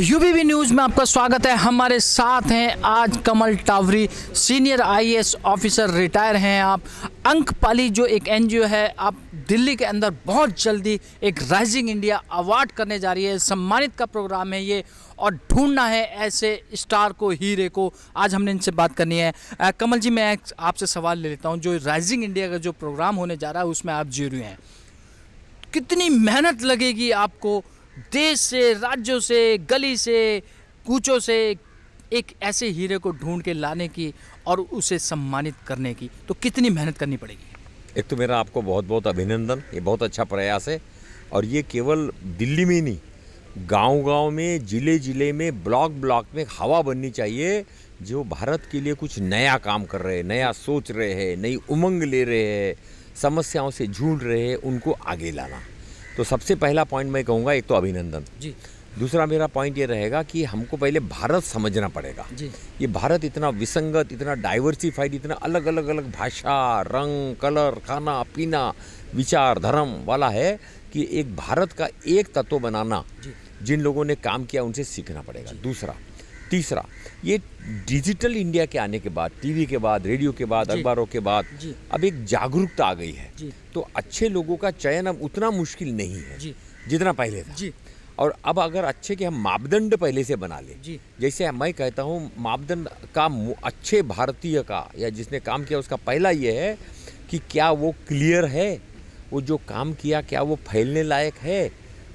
यूबीबी news में आपका स्वागत है हमारे साथ हैं आज Kamal Tawari senior IAS officer retire हैं आप अंक पाली जो एक एनजीओ है आप दिल्ली के अंदर बहुत जल्दी एक राइजिंग इंडिया अवार्ड करने जा रही है सम्मानित का प्रोग्राम है ये और ढूंढना है ऐसे स्टार को हीरे को आज हमने इनसे बात करनी है आ, कमल जी मैं आपसे सवाल ले लेता हूँ जो राइजिंग इंडिया का जो प्रोग्राम होने जा रहा है उसमें आप हुए हैं कितनी मेहनत लगेगी आपको देश से राज्यों से गली से कूचों से एक ऐसे हीरे को ढूंढ के लाने की और उसे सम्मानित करने की तो कितनी मेहनत करनी पड़ेगी एक तो मेरा आपको बहुत बहुत अभिनंदन ये बहुत अच्छा प्रयास है और ये केवल दिल्ली में ही नहीं गांव गांव में ज़िले ज़िले में ब्लॉक ब्लॉक में हवा बननी चाहिए जो भारत के लिए कुछ नया काम कर रहे हैं नया सोच रहे हैं नई उमंग ले रहे हैं समस्याओं से झूल रहे हैं उनको आगे लाना तो सबसे पहला पॉइंट मैं कहूँगा एक तो अभिनंदन जी दूसरा मेरा पॉइंट ये रहेगा कि हमको पहले भारत समझना पड़ेगा जी ये भारत इतना विसंगत इतना डाइवर्सिफाइड इतना अलग अलग अलग भाषा रंग कलर खाना पीना विचार धर्म वाला है कि एक भारत का एक तत्व बनाना जिन लोगों ने काम किया उनसे सीखना पड़ेगा दूसरा तीसरा ये डिजिटल इंडिया के आने के बाद टीवी के बाद रेडियो के बाद अखबारों के बाद अब एक जागरूकता आ गई है तो अच्छे लोगों का चयन अब उतना मुश्किल नहीं है जितना पहले था और अब अगर अच्छे के हम मापदंड पहले से बना लें जैसे मैं कहता हूँ मापदंड का अच्छे भारतीय का या जिसने काम किया उसका पहला ये है कि क्या वो क्लियर है वो जो काम किया क्या वो फैलने लायक है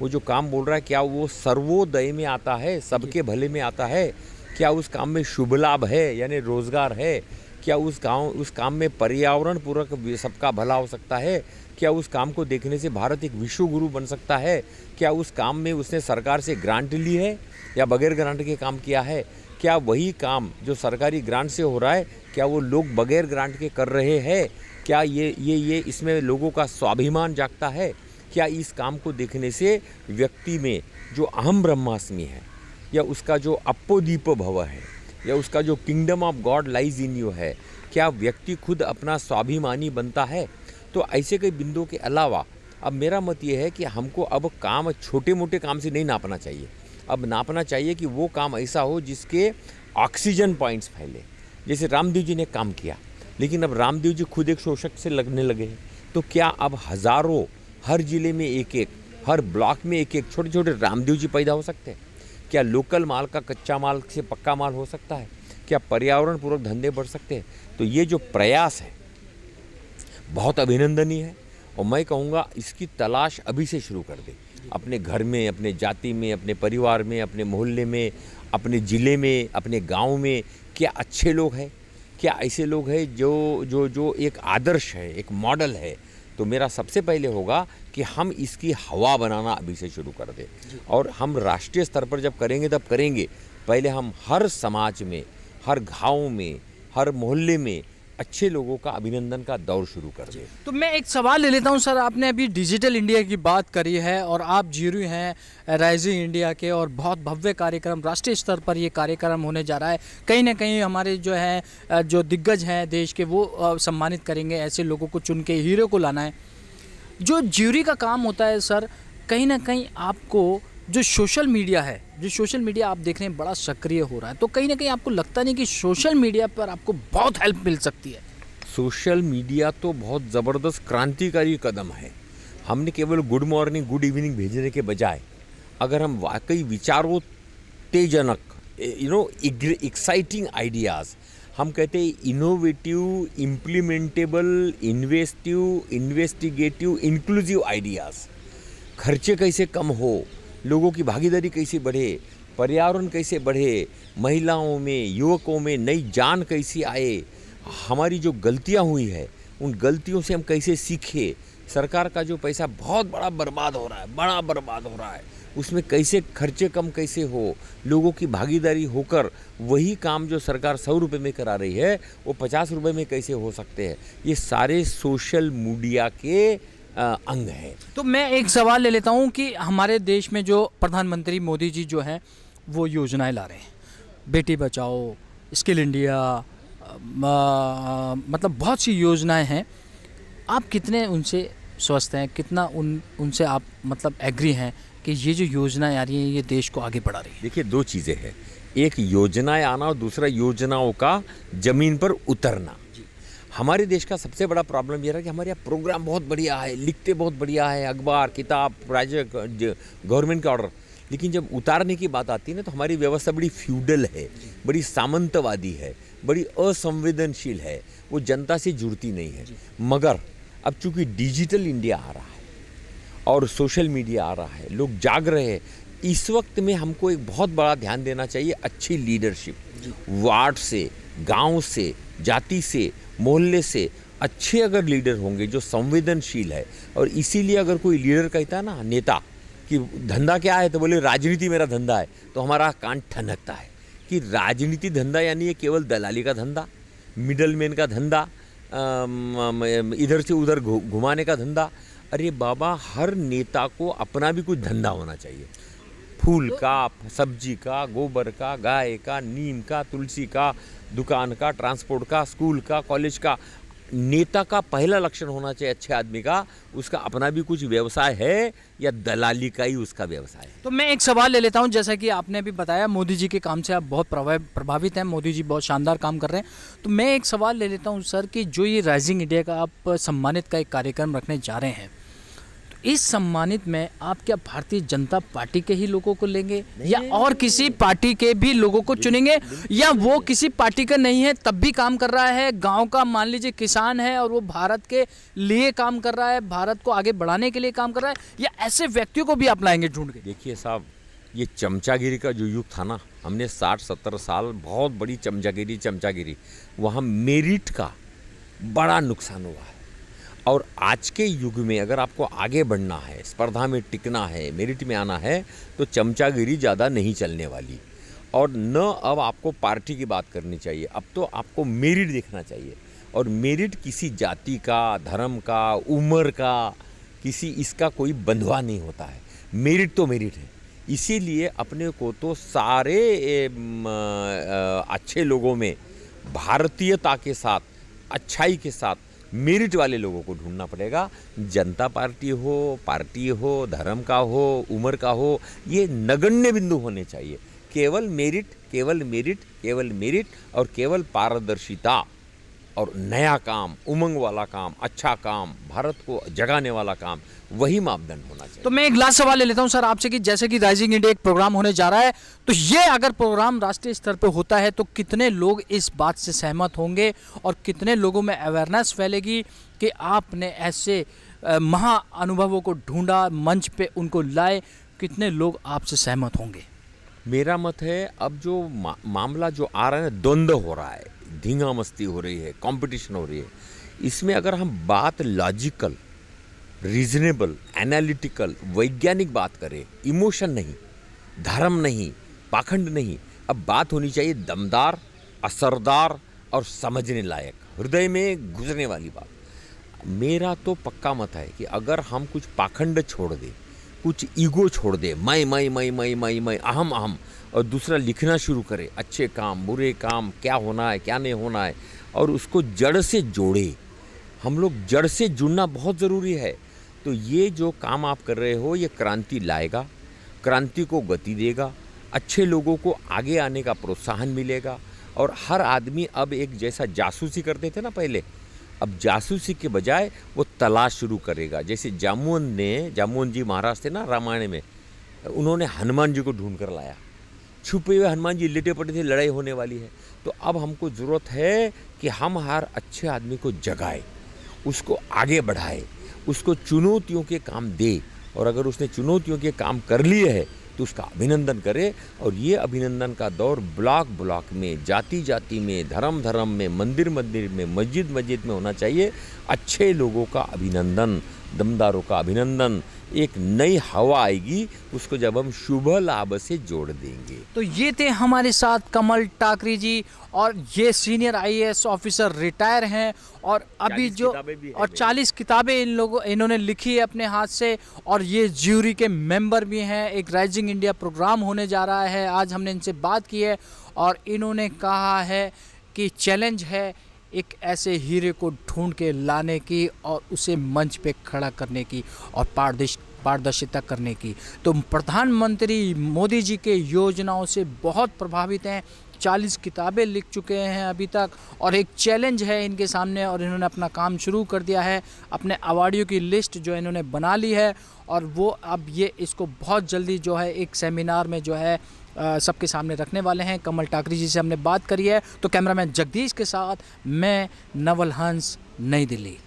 वो जो काम बोल रहा है क्या वो सर्वोदय में आता है सबके भले में आता है क्या उस काम में शुभ लाभ है यानी रोजगार है क्या उस गाँव उस काम में पर्यावरण पूर्वक सबका भला हो सकता है क्या उस काम को देखने से भारत एक विश्व गुरु बन सकता है क्या उस काम में उसने सरकार से ग्रांट ली है या बगैर ग्रांट के काम किया है क्या वही काम जो सरकारी ग्रांट से हो रहा है क्या वो लोग बगैर ग्रांट के कर रहे हैं क्या ये ये ये इसमें लोगों का स्वाभिमान जागता है क्या इस काम को देखने से व्यक्ति में जो अहम ब्रह्मास्मि है या उसका जो अपोदीप भव है या उसका जो kingdom of God lies in you है क्या व्यक्ति खुद अपना स्वाभिमानी बनता है तो ऐसे कई बिंदुओं के अलावा अब मेरा मत ये है कि हमको अब काम छोटे मोटे काम से नहीं नापना चाहिए अब नापना चाहिए कि वो काम ऐसा हो जिसके ऑक्सीजन पॉइंट्स फैले जैसे रामदेव जी ने काम किया लेकिन अब रामदेव जी खुद एक शोषक से लगने लगे हैं तो क्या अब हज़ारों हर ज़िले में एक एक हर ब्लॉक में एक एक छोटे छोटे रामदेव जी पैदा हो सकते हैं क्या लोकल माल का कच्चा माल से पक्का माल हो सकता है क्या पर्यावरण पूर्वक धंधे बढ़ सकते हैं तो ये जो प्रयास है बहुत अभिनंदनीय है और मैं कहूँगा इसकी तलाश अभी से शुरू कर दे अपने घर में अपने जाति में अपने परिवार में अपने मोहल्ले में अपने ज़िले में अपने गांव में क्या अच्छे लोग हैं क्या ऐसे लोग हैं जो जो जो एक आदर्श है एक मॉडल है तो मेरा सबसे पहले होगा कि हम इसकी हवा बनाना अभी से शुरू कर दें और हम राष्ट्रीय स्तर पर जब करेंगे तब करेंगे पहले हम हर समाज में हर गाँव में हर मोहल्ले में अच्छे लोगों का अभिनंदन का दौर शुरू कर दे तो मैं एक सवाल ले लेता हूं सर आपने अभी डिजिटल इंडिया की बात करी है और आप जीरू हैं राइजिंग इंडिया के और बहुत भव्य कार्यक्रम राष्ट्रीय स्तर पर ये कार्यक्रम होने जा रहा है कहीं ना कहीं हमारे जो है जो दिग्गज हैं देश के वो सम्मानित करेंगे ऐसे लोगों को चुन के हीरो को लाना है जो ज्यूरी का काम होता है सर कहीं ना कहीं आपको जो सोशल मीडिया है जो सोशल मीडिया आप देख रहे हैं बड़ा सक्रिय हो रहा है तो कहीं ना कहीं आपको लगता नहीं कि सोशल मीडिया पर आपको बहुत हेल्प मिल सकती है सोशल मीडिया तो बहुत ज़बरदस्त क्रांतिकारी कदम है हमने केवल गुड मॉर्निंग गुड इवनिंग भेजने के बजाय अगर हम वाकई विचारों तेजनक यू नो एक्साइटिंग आइडियाज़ हम कहते हैं innovative implementable investive investigative inclusive ideas खर्चे कैसे कम हो लोगों की भागीदारी कैसे बढ़े पर्यावरण कैसे बढ़े महिलाओं में युवकों में नई जान कैसी आए हमारी जो गलतियाँ हुई है उन गलतियों से हम कैसे सीखे सरकार का जो पैसा बहुत बड़ा बर्बाद हो रहा है बड़ा बर्बाद हो रहा है उसमें कैसे खर्चे कम कैसे हो लोगों की भागीदारी होकर वही काम जो सरकार सौ रुपये में करा रही है वो पचास रुपये में कैसे हो सकते हैं ये सारे सोशल मीडिया के अंग है तो मैं एक सवाल ले लेता हूँ कि हमारे देश में जो प्रधानमंत्री मोदी जी जो हैं वो योजनाएं ला रहे हैं बेटी बचाओ स्किल इंडिया मतलब बहुत सी योजनाएं हैं आप कितने उनसे स्वस्थ हैं कितना उन उनसे आप मतलब एग्री हैं कि ये जो योजनाएं आ रही हैं ये देश को आगे बढ़ा रही है देखिए दो चीज़ें हैं एक योजनाएं आना और दूसरा योजनाओं का ज़मीन पर उतरना हमारे देश का सबसे बड़ा प्रॉब्लम यह रहा कि हमारे यहाँ प्रोग्राम बहुत बढ़िया है लिखते बहुत बढ़िया है अखबार किताब राज्य गवर्नमेंट का ऑर्डर लेकिन जब उतारने की बात आती है ना तो हमारी व्यवस्था बड़ी फ्यूडल है बड़ी सामंतवादी है बड़ी असंवेदनशील है वो जनता से जुड़ती नहीं है मगर अब चूंकि डिजिटल इंडिया आ रहा है और सोशल मीडिया आ रहा है लोग जाग रहे हैं इस वक्त में हमको एक बहुत बड़ा ध्यान देना चाहिए अच्छी लीडरशिप वार्ड से गांव से जाति से मोहल्ले से अच्छे अगर लीडर होंगे जो संवेदनशील है और इसीलिए अगर कोई लीडर कहता है ना नेता कि धंधा क्या है तो बोले राजनीति मेरा धंधा है तो हमारा कान ठनकता है कि राजनीति धंधा यानी ये केवल दलाली का धंधा मैन का धंधा इधर से उधर घुमाने का धंधा अरे बाबा हर नेता को अपना भी कुछ धंधा होना चाहिए फूल का सब्जी का गोबर का गाय का नीम का तुलसी का दुकान का ट्रांसपोर्ट का स्कूल का कॉलेज का नेता का पहला लक्षण होना चाहिए अच्छे आदमी का उसका अपना भी कुछ व्यवसाय है या दलाली का ही उसका व्यवसाय है तो मैं एक सवाल ले लेता हूं जैसा कि आपने अभी बताया मोदी जी के काम से आप बहुत प्रभावित हैं मोदी जी बहुत शानदार काम कर रहे हैं तो मैं एक सवाल ले लेता हूं सर कि जो ये राइजिंग इंडिया का आप सम्मानित का एक कार्यक्रम रखने जा रहे हैं इस सम्मानित में आप क्या भारतीय जनता पार्टी के ही लोगों को लेंगे या और किसी पार्टी के भी लोगों को चुनेंगे या वो किसी पार्टी का नहीं है तब भी काम कर रहा है गांव का मान लीजिए किसान है और वो भारत के लिए काम कर रहा है भारत को आगे बढ़ाने के लिए काम कर रहा है या ऐसे व्यक्तियों को भी आप लाएंगे ढूंढ के देखिए साहब ये चमचागिरी का जो युग था ना हमने साठ सत्तर साल बहुत बड़ी चमचागिरी चमचागिरी वहाँ मेरिट का बड़ा नुकसान हुआ है और आज के युग में अगर आपको आगे बढ़ना है स्पर्धा में टिकना है मेरिट में आना है तो चमचागिरी ज़्यादा नहीं चलने वाली और न अब आपको पार्टी की बात करनी चाहिए अब तो आपको मेरिट देखना चाहिए और मेरिट किसी जाति का धर्म का उम्र का किसी इसका कोई बंधवा नहीं होता है मेरिट तो मेरिट है इसीलिए अपने को तो सारे अच्छे लोगों में भारतीयता के साथ अच्छाई के साथ मेरिट वाले लोगों को ढूंढना पड़ेगा जनता पार्टी हो पार्टी हो धर्म का हो उम्र का हो ये नगण्य बिंदु होने चाहिए केवल मेरिट केवल मेरिट केवल मेरिट और केवल पारदर्शिता और नया काम उमंग वाला काम अच्छा काम भारत को जगाने वाला काम वही मापदंड होना चाहिए तो मैं एक लास्ट सवाल ले लेता हूं सर आपसे कि जैसे कि राइजिंग इंडिया एक प्रोग्राम होने जा रहा है तो ये अगर प्रोग्राम राष्ट्रीय स्तर पर होता है तो कितने लोग इस बात से सहमत होंगे और कितने लोगों में अवेयरनेस फैलेगी कि आपने ऐसे महा अनुभवों को ढूंढा मंच पे उनको लाए कितने लोग आपसे सहमत होंगे मेरा मत है अब जो मा, मामला जो आ रहा है द्वंद्व हो रहा है धींगा मस्ती हो रही है कंपटीशन हो रही है इसमें अगर हम बात लॉजिकल रीजनेबल एनालिटिकल वैज्ञानिक बात करें इमोशन नहीं धर्म नहीं पाखंड नहीं अब बात होनी चाहिए दमदार असरदार और समझने लायक हृदय में गुजरने वाली बात मेरा तो पक्का मत है कि अगर हम कुछ पाखंड छोड़ दें कुछ ईगो छोड़ दे मई मैं मैं मैं मैं मैं अहम अहम और दूसरा लिखना शुरू करे अच्छे काम बुरे काम क्या होना है क्या नहीं होना है और उसको जड़ से जोड़े हम लोग जड़ से जुड़ना बहुत ज़रूरी है तो ये जो काम आप कर रहे हो ये क्रांति लाएगा क्रांति को गति देगा अच्छे लोगों को आगे आने का प्रोत्साहन मिलेगा और हर आदमी अब एक जैसा जासूसी करते थे ना पहले अब जासूसी के बजाय वो तलाश शुरू करेगा जैसे जामुन ने जामुन जी महाराज थे ना रामायण में उन्होंने हनुमान जी को ढूंढ कर लाया छुपे हुए हनुमान जी लेटे पड़े थे लड़ाई होने वाली है तो अब हमको ज़रूरत है कि हम हर अच्छे आदमी को जगाए उसको आगे बढ़ाए उसको चुनौतियों के काम दे और अगर उसने चुनौतियों के काम कर लिए है तो उसका अभिनंदन करे और ये अभिनंदन का दौर ब्लॉक ब्लॉक में जाति जाति में धर्म धर्म में मंदिर मंदिर में मस्जिद मस्जिद में होना चाहिए अच्छे लोगों का अभिनंदन दमदारों का अभिनंदन एक नई हवा आएगी उसको जब हम शुभ लाभ से जोड़ देंगे तो ये थे हमारे साथ कमल टाकरी जी और ये सीनियर आईएएस ऑफिसर रिटायर हैं और अभी जो और 40 किताबें इन लोगों इन्होंने लिखी है अपने हाथ से और ये ज्यूरी के मेंबर भी हैं एक राइजिंग इंडिया प्रोग्राम होने जा रहा है आज हमने इनसे बात की है और इन्होंने कहा है कि चैलेंज है एक ऐसे हीरे को ढूंढ के लाने की और उसे मंच पे खड़ा करने की और पारदर्श पारदर्शिता करने की तो प्रधानमंत्री मोदी जी के योजनाओं से बहुत प्रभावित हैं चालीस किताबें लिख चुके हैं अभी तक और एक चैलेंज है इनके सामने और इन्होंने अपना काम शुरू कर दिया है अपने अवार्डियों की लिस्ट जो इन्होंने बना ली है और वो अब ये इसको बहुत जल्दी जो है एक सेमिनार में जो है सबके सामने रखने वाले हैं कमल टाकरी जी से हमने बात करी है तो कैमरामैन जगदीश के साथ मैं नवल हंस नई दिल्ली